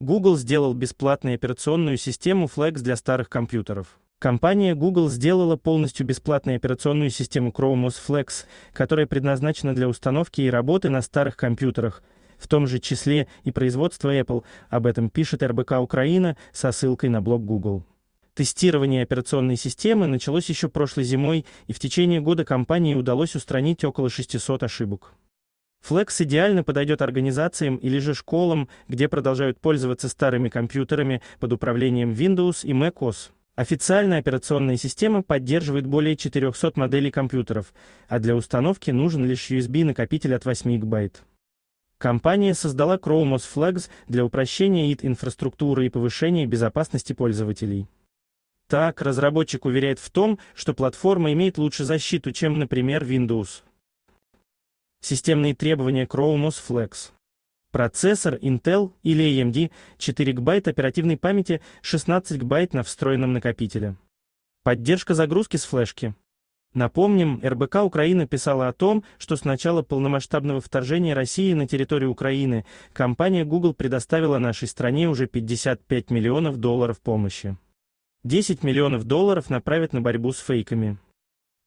Google сделал бесплатную операционную систему Flex для старых компьютеров. Компания Google сделала полностью бесплатную операционную систему Chrome OS Flex, которая предназначена для установки и работы на старых компьютерах, в том же числе и производство Apple, об этом пишет РБК Украина со ссылкой на блог Google. Тестирование операционной системы началось еще прошлой зимой, и в течение года компании удалось устранить около 600 ошибок. Flex идеально подойдет организациям или же школам, где продолжают пользоваться старыми компьютерами под управлением Windows и macOS. Официальная операционная система поддерживает более 400 моделей компьютеров, а для установки нужен лишь USB-накопитель от 8 гигабайт. Компания создала Chrome Flex для упрощения IT-инфраструктуры и повышения безопасности пользователей. Так, разработчик уверяет в том, что платформа имеет лучше защиту, чем, например, Windows. Системные требования Chronos Flex. Процессор Intel или AMD 4 ГБ оперативной памяти, 16 ГБ на встроенном накопителе. Поддержка загрузки с флешки. Напомним, РБК Украина писала о том, что с начала полномасштабного вторжения России на территорию Украины компания Google предоставила нашей стране уже 55 миллионов долларов помощи. 10 миллионов долларов направят на борьбу с фейками.